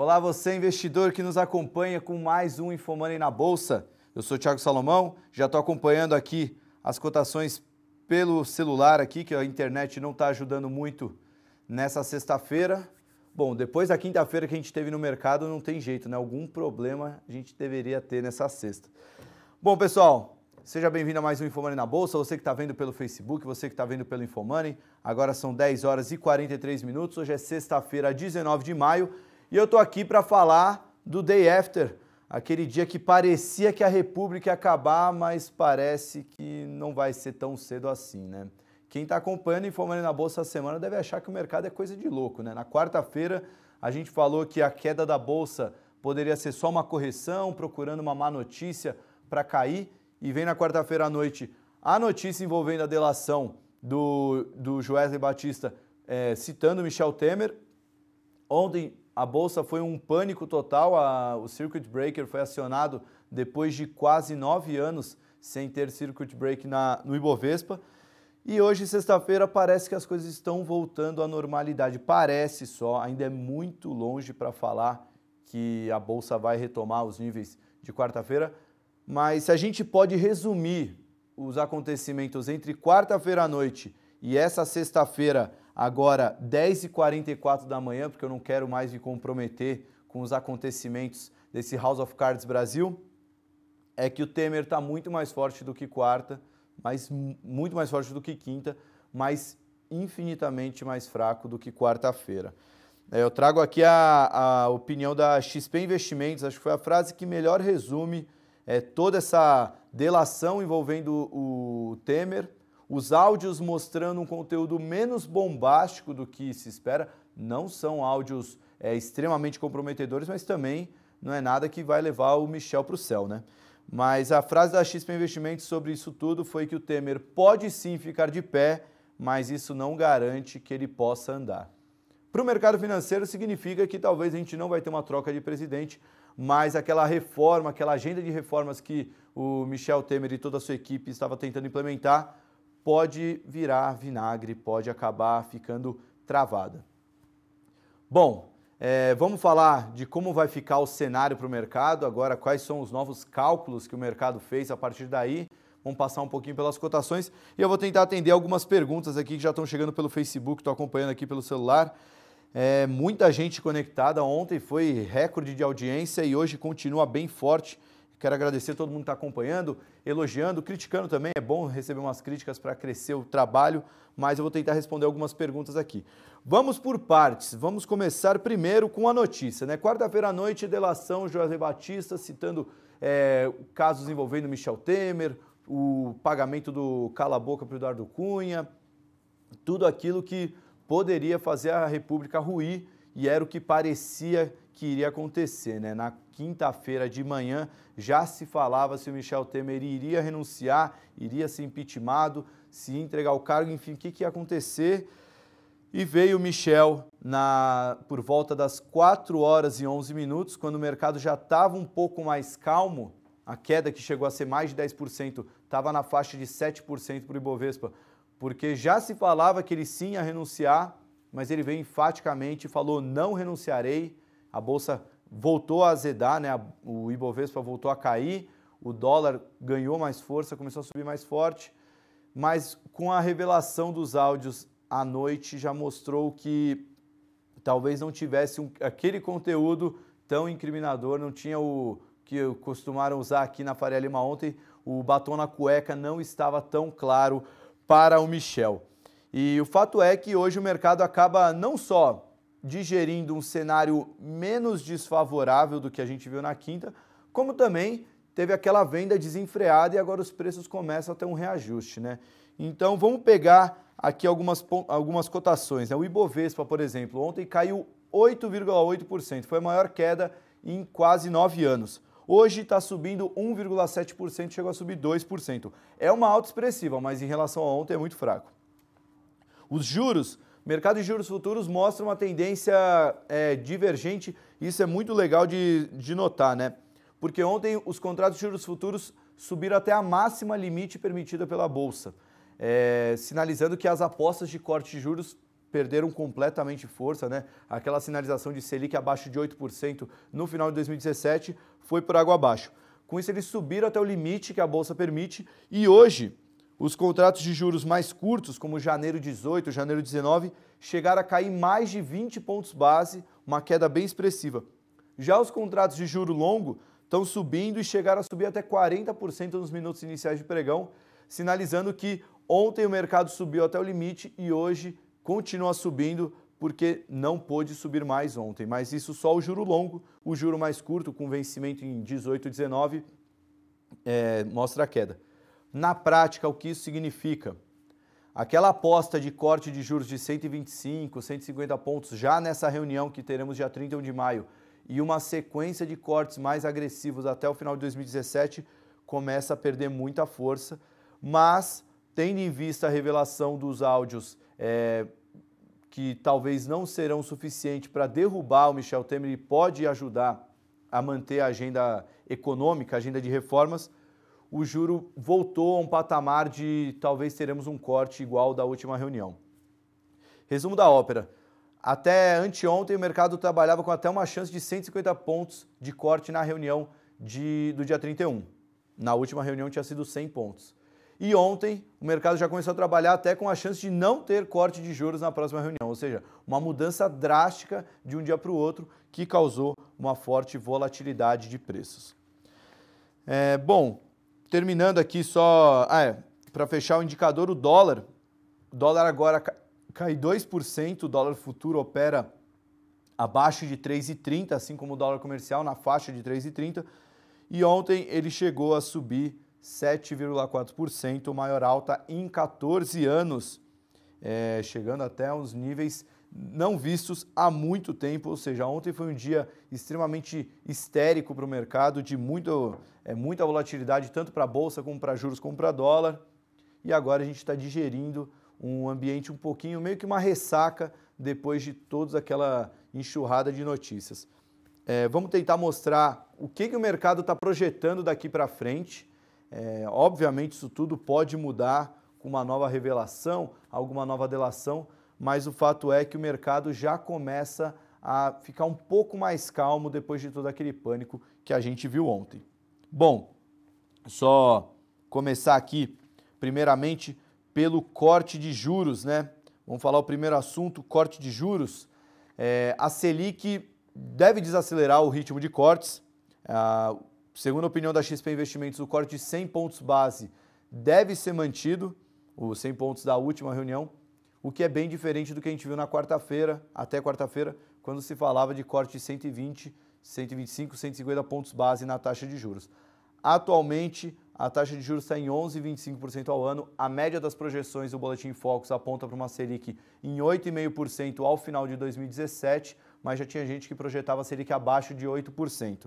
Olá, você investidor que nos acompanha com mais um Infomoney na Bolsa. Eu sou Thiago Salomão, já estou acompanhando aqui as cotações pelo celular aqui, que a internet não está ajudando muito nessa sexta-feira. Bom, depois da quinta-feira que a gente teve no mercado, não tem jeito, né? Algum problema a gente deveria ter nessa sexta. Bom, pessoal, seja bem-vindo a mais um Infomoney na Bolsa. Você que está vendo pelo Facebook, você que está vendo pelo Infomoney. Agora são 10 horas e 43 minutos. Hoje é sexta-feira, 19 de maio. E eu tô aqui para falar do day after, aquele dia que parecia que a República ia acabar, mas parece que não vai ser tão cedo assim, né? Quem está acompanhando e informando na bolsa essa semana deve achar que o mercado é coisa de louco, né? Na quarta-feira a gente falou que a queda da bolsa poderia ser só uma correção, procurando uma má notícia para cair, e vem na quarta-feira à noite a notícia envolvendo a delação do, do Joesley Batista é, citando Michel Temer. Ontem a bolsa foi um pânico total, a, o circuit breaker foi acionado depois de quase nove anos sem ter circuit break na, no Ibovespa. E hoje, sexta-feira, parece que as coisas estão voltando à normalidade. Parece só, ainda é muito longe para falar que a bolsa vai retomar os níveis de quarta-feira. Mas se a gente pode resumir os acontecimentos entre quarta-feira à noite e essa sexta-feira agora 10h44 da manhã, porque eu não quero mais me comprometer com os acontecimentos desse House of Cards Brasil, é que o Temer está muito mais forte do que quarta, mas muito mais forte do que quinta, mas infinitamente mais fraco do que quarta-feira. É, eu trago aqui a, a, opinião da XP Investimentos, acho que foi a frase que melhor resume é, toda essa delação envolvendo o Temer os áudios mostrando um conteúdo menos bombástico do que se espera não são áudios é, extremamente comprometedores, mas também não é nada que vai levar o Michel para o céu, né? Mas a frase da XP Investimentos sobre isso tudo foi que o Temer pode sim ficar de pé, mas isso não garante que ele possa andar. Para o mercado financeiro, significa que talvez a gente não vai ter uma troca de presidente, mas aquela reforma, aquela agenda de reformas que o Michel Temer e toda a sua equipe estava tentando implementar, pode virar vinagre, pode acabar ficando travada. Bom, é, vamos falar de como vai ficar o cenário para o mercado agora, quais são os novos cálculos que o mercado fez a partir daí. Vamos passar um pouquinho pelas cotações e eu vou tentar atender algumas perguntas aqui que já estão chegando pelo Facebook, estou acompanhando aqui pelo celular. É, muita gente conectada. Ontem foi recorde de audiência e hoje continua bem forte. Quero agradecer a todo mundo que está acompanhando, elogiando, criticando também. É bom receber umas críticas para crescer o trabalho, mas eu vou tentar responder algumas perguntas aqui. Vamos por partes. Vamos começar primeiro com a notícia. Né? Quarta-feira à noite, delação José Batista, citando é, casos envolvendo Michel Temer, o pagamento do cala-boca para o Eduardo Cunha, tudo aquilo que poderia fazer a República ruir e era o que parecia que iria acontecer. Né? Na quinta-feira de manhã, já se falava se o Michel Temer iria renunciar, iria ser impeachmentado, se entregar o cargo, enfim, o que, que ia acontecer. E veio o Michel na, por volta das 4 horas e 11 minutos, quando o mercado já estava um pouco mais calmo, a queda que chegou a ser mais de 10%, estava na faixa de 7% para o Ibovespa, porque já se falava que ele sim ia renunciar, mas ele veio enfaticamente e falou: não renunciarei. A bolsa voltou a azedar, né? o Ibovespa voltou a cair, o dólar ganhou mais força, começou a subir mais forte, mas com a revelação dos áudios à noite já mostrou que talvez não tivesse um, aquele conteúdo tão incriminador, não tinha o que costumaram usar aqui na Faria Lima ontem, o batom na cueca não estava tão claro para o Michel. E o fato é que hoje o mercado acaba não só digerindo um cenário menos desfavorável do que a gente viu na quinta, como também teve aquela venda desenfreada e agora os preços começam a ter um reajuste, né? Então vamos pegar aqui algumas, algumas cotações. Né? O Ibovespa, por exemplo, ontem caiu 8,8%, foi a maior queda em quase nove anos. Hoje está subindo 1,7%, chegou a subir 2%. É uma alta expressiva, mas em relação a ontem é muito fraco. Os juros Mercado de juros futuros mostra uma tendência é, divergente, isso é muito legal de, de notar, né? Porque ontem os contratos de juros futuros subiram até a máxima limite permitida pela Bolsa, é, sinalizando que as apostas de corte de juros perderam completamente força, né? Aquela sinalização de Selic abaixo de 8% no final de 2017 foi por água abaixo. Com isso, eles subiram até o limite que a Bolsa permite e hoje os contratos de juros mais curtos, como janeiro 18, janeiro 19, chegaram a cair mais de 20 pontos base, uma queda bem expressiva. Já os contratos de juro longo estão subindo e chegaram a subir até 40% nos minutos iniciais de pregão, sinalizando que ontem o mercado subiu até o limite e hoje continua subindo porque não pôde subir mais ontem. Mas isso só o juro longo, o juro mais curto, com vencimento em 18, 19, é, mostra a queda. Na prática, o que isso significa? Aquela aposta de corte de juros de 125, 150 pontos já nessa reunião que teremos dia 31 de maio e uma sequência de cortes mais agressivos até o final de 2017 começa a perder muita força, mas tendo em vista a revelação dos áudios é, que talvez não serão suficientes para derrubar o Michel Temer e pode ajudar a manter a agenda econômica, a agenda de reformas, o juro voltou a um patamar de talvez teremos um corte igual da última reunião. Resumo da ópera. Até anteontem, o mercado trabalhava com até uma chance de 150 pontos de corte na reunião de, do dia 31. Na última reunião tinha sido 100 pontos. E ontem, o mercado já começou a trabalhar até com a chance de não ter corte de juros na próxima reunião, ou seja, uma mudança drástica de um dia para o outro que causou uma forte volatilidade de preços. É, bom, terminando aqui só, ah, é, para fechar o indicador, o dólar. O dólar agora cai 2%, o dólar futuro opera abaixo de 3,30, assim como o dólar comercial na faixa de 3,30. E ontem ele chegou a subir 7,4%, maior alta em 14 anos, é, chegando até uns níveis não vistos há muito tempo, ou seja, ontem foi um dia extremamente histérico para o mercado, de muito, é, muita volatilidade, tanto para a bolsa como para juros, como para dólar. E agora a gente está digerindo um ambiente um pouquinho, meio que uma ressaca depois de toda aquela enxurrada de notícias. É, vamos tentar mostrar o que, que o mercado está projetando daqui para frente. É, obviamente, isso tudo pode mudar com uma nova revelação, alguma nova delação, mas o fato é que o mercado já começa a ficar um pouco mais calmo depois de todo aquele pânico que a gente viu ontem. Bom, só começar aqui, primeiramente, pelo corte de juros, né? Vamos falar o primeiro assunto, corte de juros. É, a Selic deve desacelerar o ritmo de cortes. Ah, segundo a opinião da XP Investimentos, o corte de 100 pontos base deve ser mantido, os 100 pontos da última reunião, o que é bem diferente do que a gente viu na quarta-feira, até quarta-feira, quando se falava de corte de 120, 125, 150 pontos base na taxa de juros. Atualmente, a taxa de juros está em 11,25% ao ano. A média das projeções do Boletim Focus aponta para uma Selic em 8,5% ao final de 2017, mas já tinha gente que projetava a Selic abaixo de 8%.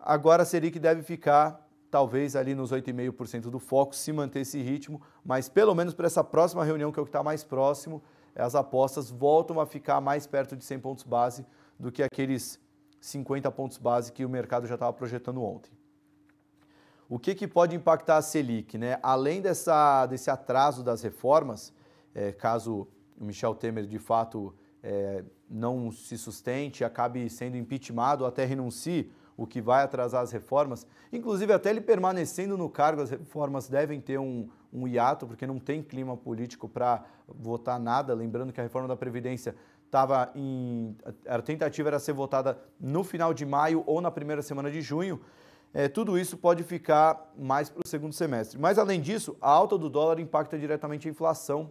Agora a Selic deve ficar talvez ali nos 8,5% do foco se manter esse ritmo, mas pelo menos para essa próxima reunião, que é o que está mais próximo, as apostas voltam a ficar mais perto de 100 pontos base do que aqueles 50 pontos base que o mercado já estava projetando ontem. O que, que pode impactar a Selic? Né? Além dessa, desse atraso das reformas, é, caso o Michel Temer de fato é, não se sustente, acabe sendo impeachmentado ou até renuncie, o que vai atrasar as reformas. Inclusive, até ele permanecendo no cargo, as reformas devem ter um, um hiato, porque não tem clima político para votar nada. Lembrando que a reforma da Previdência estava em. A tentativa era ser votada no final de maio ou na primeira semana de junho. É, tudo isso pode ficar mais para o segundo semestre. Mas, além disso, a alta do dólar impacta diretamente a inflação.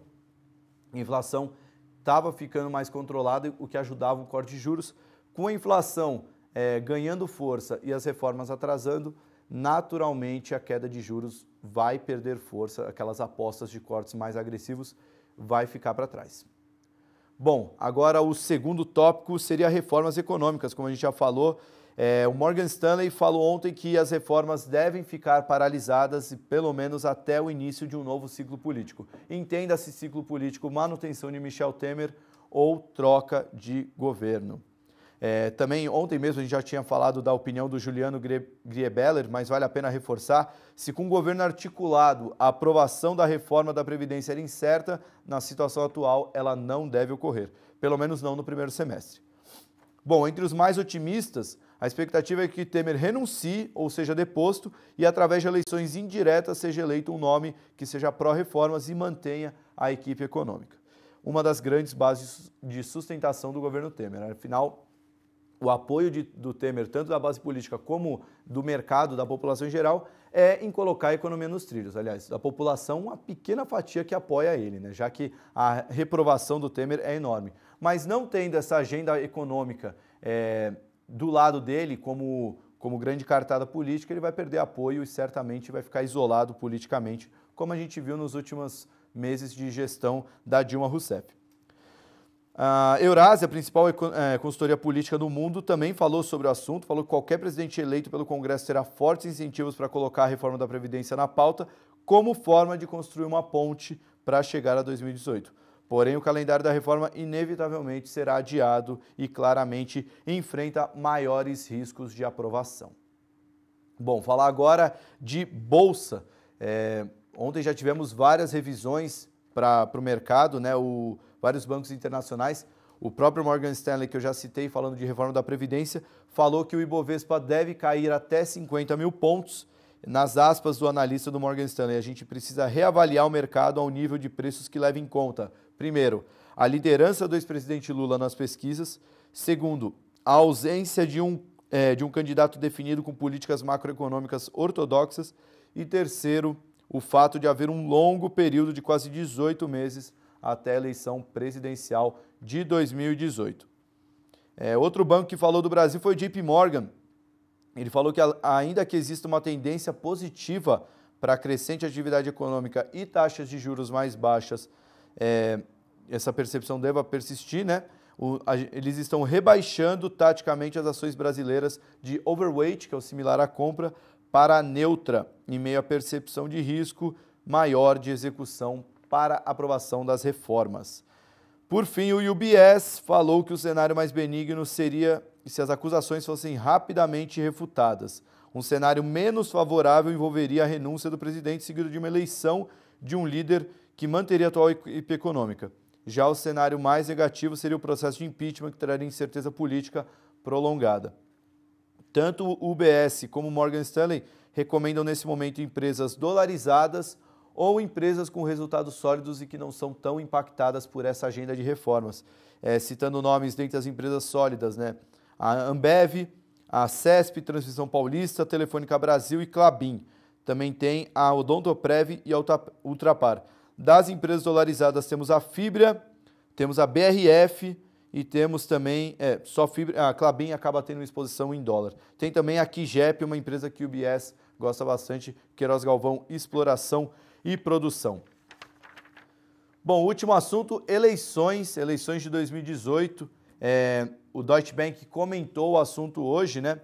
A inflação estava ficando mais controlada, o que ajudava o corte de juros. Com a inflação é, ganhando força e as reformas atrasando, naturalmente a queda de juros vai perder força, aquelas apostas de cortes mais agressivos vai ficar para trás. Bom, agora o segundo tópico seria reformas econômicas, como a gente já falou. É, o Morgan Stanley falou ontem que as reformas devem ficar paralisadas pelo menos até o início de um novo ciclo político. Entenda-se ciclo político manutenção de Michel Temer ou troca de governo. É, também ontem mesmo a gente já tinha falado da opinião do Juliano Griebeller, mas vale a pena reforçar. Se com o governo articulado a aprovação da reforma da Previdência era incerta, na situação atual ela não deve ocorrer, pelo menos não no primeiro semestre. Bom, entre os mais otimistas, a expectativa é que Temer renuncie, ou seja, deposto, e através de eleições indiretas seja eleito um nome que seja pró-reformas e mantenha a equipe econômica. Uma das grandes bases de sustentação do governo Temer. Afinal, o apoio de, do Temer, tanto da base política como do mercado, da população em geral, é em colocar a economia nos trilhos. Aliás, da população, uma pequena fatia que apoia ele, né? já que a reprovação do Temer é enorme. Mas não tendo essa agenda econômica é, do lado dele como, como grande cartada política, ele vai perder apoio e certamente vai ficar isolado politicamente, como a gente viu nos últimos meses de gestão da Dilma Rousseff. A Eurásia, a principal é, consultoria política do mundo, também falou sobre o assunto, falou que qualquer presidente eleito pelo Congresso terá fortes incentivos para colocar a reforma da Previdência na pauta como forma de construir uma ponte para chegar a 2018. Porém, o calendário da reforma inevitavelmente será adiado e claramente enfrenta maiores riscos de aprovação. Bom, falar agora de bolsa. É, ontem já tivemos várias revisões para o mercado, né? O vários bancos internacionais. O próprio Morgan Stanley, que eu já citei, falando de reforma da Previdência, falou que o Ibovespa deve cair até 50 mil pontos. Nas aspas do analista do Morgan Stanley, a gente precisa reavaliar o mercado ao nível de preços que leva em conta. Primeiro, a liderança do ex-presidente Lula nas pesquisas. Segundo, a ausência de um, é, de um candidato definido com políticas macroeconômicas ortodoxas. E terceiro, o fato de haver um longo período de quase 18 meses até a eleição presidencial de 2018. É, outro banco que falou do Brasil foi o JP Morgan. Ele falou que ainda que exista uma tendência positiva para crescente atividade econômica e taxas de juros mais baixas, é, essa percepção deva persistir, né? O, a, eles estão rebaixando taticamente as ações brasileiras de overweight, que é o similar à compra, para neutra, em meio à percepção de risco maior de execução para aprovação das reformas. Por fim, o UBS falou que o cenário mais benigno seria se as acusações fossem rapidamente refutadas. Um cenário menos favorável envolveria a renúncia do presidente, seguido de uma eleição de um líder que manteria a atual equipe econômica. Já o cenário mais negativo seria o processo de impeachment, que traria incerteza política prolongada. Tanto o UBS como o Morgan Stanley recomendam nesse momento empresas dolarizadas ou empresas com resultados sólidos e que não são tão impactadas por essa agenda de reformas. É, citando nomes dentre as empresas sólidas, né? A Ambev, a CESP, Transmissão Paulista, Telefônica Brasil e Clabin. Também tem a Odontoprev e a Ultrapar. Das empresas dolarizadas temos a Fibra, temos a BRF e temos também, é, só Fibra, a Clabin acaba tendo exposição em dólar. Tem também a Kijep, uma empresa que o BS gosta bastante, Queiroz Galvão Exploração e produção. Bom, último assunto: eleições, eleições de 2018. É, o Deutsche Bank comentou o assunto hoje, né?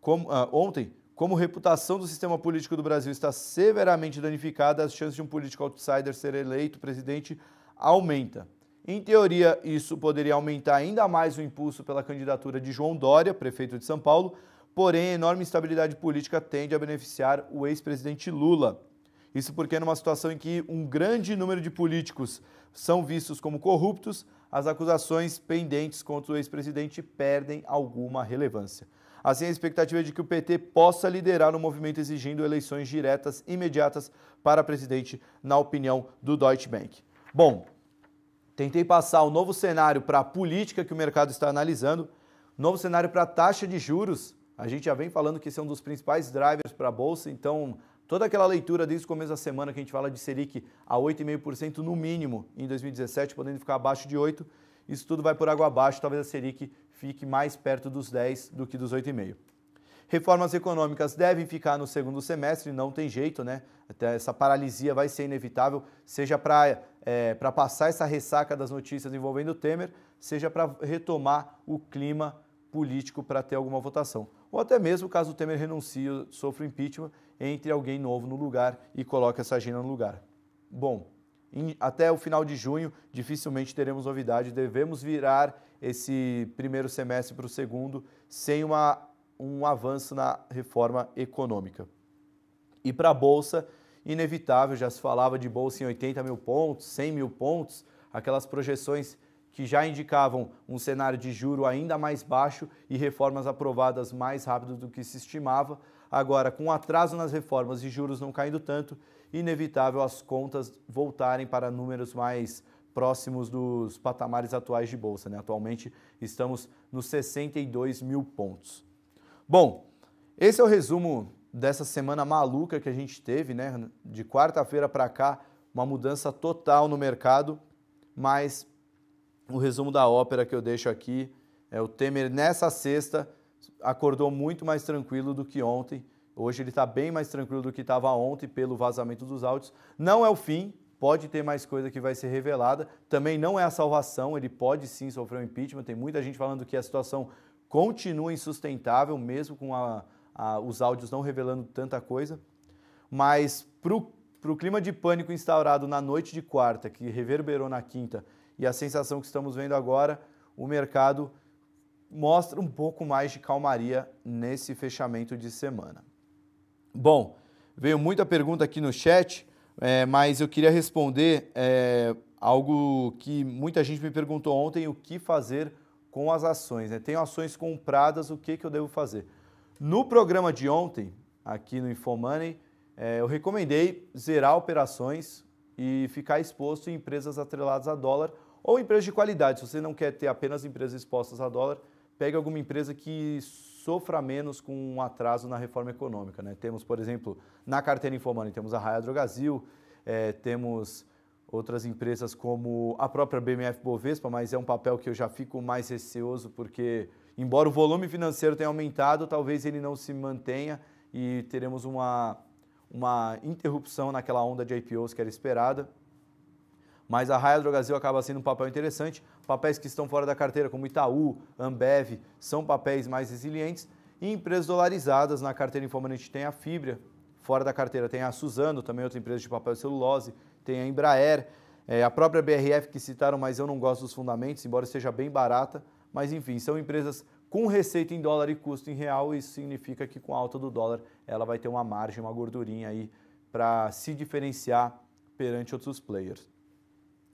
Como, ah, ontem, como reputação do sistema político do Brasil está severamente danificada, as chances de um político outsider ser eleito presidente aumenta. Em teoria, isso poderia aumentar ainda mais o impulso pela candidatura de João Dória, prefeito de São Paulo, porém a enorme instabilidade política tende a beneficiar o ex-presidente Lula. Isso porque, numa situação em que um grande número de políticos são vistos como corruptos, as acusações pendentes contra o ex-presidente perdem alguma relevância. Assim, a expectativa é de que o PT possa liderar o um movimento exigindo eleições diretas imediatas para presidente, na opinião do Deutsche Bank. Bom, tentei passar o novo cenário para a política que o mercado está analisando, novo cenário para a taxa de juros. A gente já vem falando que esse é um dos principais drivers para a bolsa, então Toda aquela leitura desde o começo da semana que a gente fala de Selic a 8,5% no mínimo em 2017, podendo ficar abaixo de 8%, isso tudo vai por água abaixo, talvez a Selic fique mais perto dos 10% do que dos 8,5%. Reformas econômicas devem ficar no segundo semestre, não tem jeito, né? Até essa paralisia vai ser inevitável, seja para é, passar essa ressaca das notícias envolvendo o Temer, seja para retomar o clima político para ter alguma votação. Ou até mesmo caso o Temer renuncie, sofra impeachment, entre alguém novo no lugar e coloque essa agenda no lugar. Bom, em, até o final de junho, dificilmente teremos novidade. Devemos virar esse primeiro semestre para o segundo sem uma, um avanço na reforma econômica. E para a Bolsa, inevitável, já se falava de Bolsa em 80 mil pontos, 100 mil pontos, aquelas projeções que já indicavam um cenário de juro ainda mais baixo e reformas aprovadas mais rápido do que se estimava. Agora, com atraso nas reformas e juros não caindo tanto, inevitável as contas voltarem para números mais próximos dos patamares atuais de bolsa. Né? Atualmente estamos nos 62 mil pontos. Bom, esse é o resumo dessa semana maluca que a gente teve, né? De quarta-feira para cá, uma mudança total no mercado, mas o resumo da ópera que eu deixo aqui é o Temer nessa sexta acordou muito mais tranquilo do que ontem. Hoje ele está bem mais tranquilo do que estava ontem pelo vazamento dos áudios. Não é o fim, pode ter mais coisa que vai ser revelada. Também não é a salvação, ele pode sim sofrer um impeachment. Tem muita gente falando que a situação continua insustentável, mesmo com a, a, os áudios não revelando tanta coisa. Mas para o clima de pânico instaurado na noite de quarta, que reverberou na quinta, e a sensação que estamos vendo agora, o mercado mostra um pouco mais de calmaria nesse fechamento de semana. Bom, veio muita pergunta aqui no chat, é, mas eu queria responder é, algo que muita gente me perguntou ontem: o que fazer com as ações? Né? Tenho ações compradas, o que, que eu devo fazer? No programa de ontem, aqui no InfoMoney, é, eu recomendei zerar operações e ficar exposto em empresas atreladas a dólar ou empresas de qualidade. Se você não quer ter apenas empresas expostas a dólar, pegue alguma empresa que sofra menos com um atraso na reforma econômica. Né? Temos, por exemplo, na carteira Infomani, temos a Raia Drogazil, é, temos outras empresas como a própria BMF Bovespa, mas é um papel que eu já fico mais receoso porque, embora o volume financeiro tenha aumentado, talvez ele não se mantenha e teremos uma uma interrupção naquela onda de IPOs que era esperada. Mas a Raia Drogasil acaba sendo um papel interessante. Papéis que estão fora da carteira, como Itaú, Ambev, são papéis mais resilientes. E empresas dolarizadas, na carteira Infomonente tem a Fibra, fora da carteira tem a Suzano, também outra empresa de papel e celulose, tem a Embraer, é, a própria BRF que citaram, mas eu não gosto dos fundamentos, embora seja bem barata. Mas enfim, são empresas com receita em dólar e custo em real, isso significa que com a alta do dólar ela vai ter uma margem, uma gordurinha aí para se diferenciar perante outros players.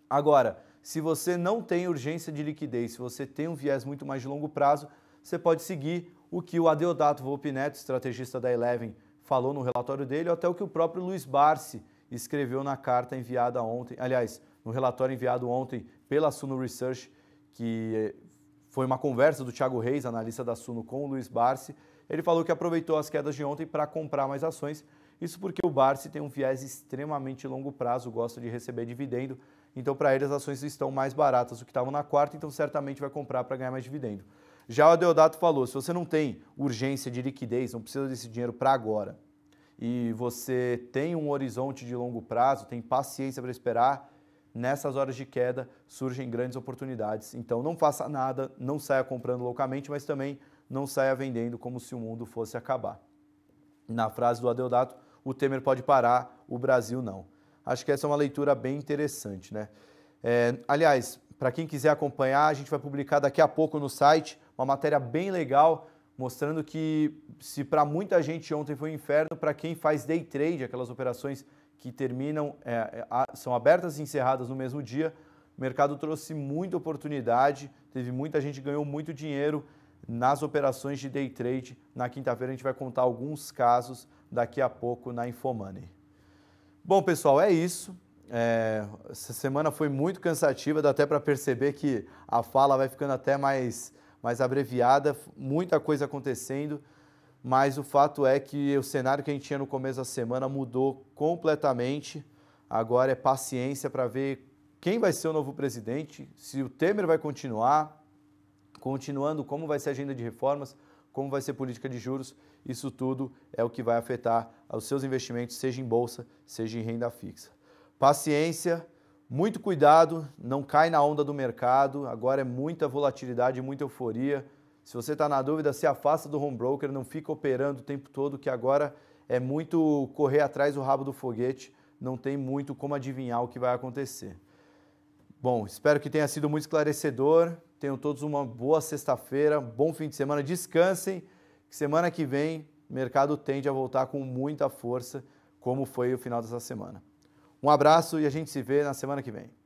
Agora, se você não tem urgência de liquidez, se você tem um viés muito mais de longo prazo, você pode seguir o que o Adeodato Volpineto, estrategista da Eleven, falou no relatório dele, ou até o que o próprio Luiz Barsi escreveu na carta enviada ontem, aliás, no relatório enviado ontem pela Suno Research, que foi uma conversa do Thiago Reis, analista da Suno, com o Luiz Barsi. Ele falou que aproveitou as quedas de ontem para comprar mais ações. Isso porque o Barsi tem um viés extremamente longo prazo, gosta de receber dividendo. Então, para ele, as ações estão mais baratas do que estavam na quarta, então certamente vai comprar para ganhar mais dividendo. Já o Adeodato falou: se você não tem urgência de liquidez, não precisa desse dinheiro para agora, e você tem um horizonte de longo prazo, tem paciência para esperar, nessas horas de queda surgem grandes oportunidades. Então não faça nada, não saia comprando loucamente, mas também não saia vendendo como se o mundo fosse acabar. Na frase do Adeodato, o Temer pode parar, o Brasil não. Acho que essa é uma leitura bem interessante, né? É, aliás, para quem quiser acompanhar, a gente vai publicar daqui a pouco no site uma matéria bem legal mostrando que se para muita gente ontem foi um inferno, para quem faz day trade, aquelas operações que terminam, é, é são abertas e encerradas no mesmo dia. O mercado trouxe muita oportunidade, teve muita gente ganhou muito dinheiro nas operações de day trade. Na quinta-feira a gente vai contar alguns casos daqui a pouco na Infomoney. Bom, pessoal, é isso. É, essa semana foi muito cansativa, dá até para perceber que a fala vai ficando até mais, mais abreviada, muita coisa acontecendo mas o fato é que o cenário que a gente tinha no começo da semana mudou completamente. Agora é paciência para ver quem vai ser o novo presidente, se o Temer vai continuar, continuando como vai ser a agenda de reformas, como vai ser política de juros, isso tudo é o que vai afetar os seus investimentos, seja em bolsa, seja em renda fixa. Paciência, muito cuidado, não cai na onda do mercado, agora é muita volatilidade, muita euforia. Se você está na dúvida, se afasta do home broker, não fica operando o tempo todo, que agora é muito correr atrás do rabo do foguete, não tem muito como adivinhar o que vai acontecer. Bom, espero que tenha sido muito esclarecedor. Tenham todos uma boa sexta-feira, bom fim de semana, descansem. Que semana que vem o mercado tende a voltar com muita força, como foi o final dessa semana. Um abraço e a gente se vê na semana que vem.